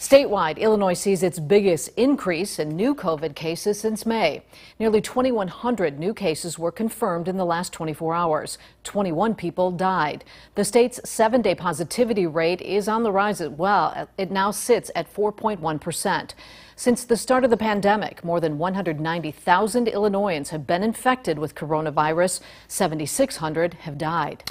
Statewide, Illinois sees its biggest increase in new COVID cases since May. Nearly 2,100 new cases were confirmed in the last 24 hours. 21 people died. The state's seven day positivity rate is on the rise as well. It now sits at 4.1 percent. Since the start of the pandemic, more than 190,000 Illinoisans have been infected with coronavirus. 7,600 have died.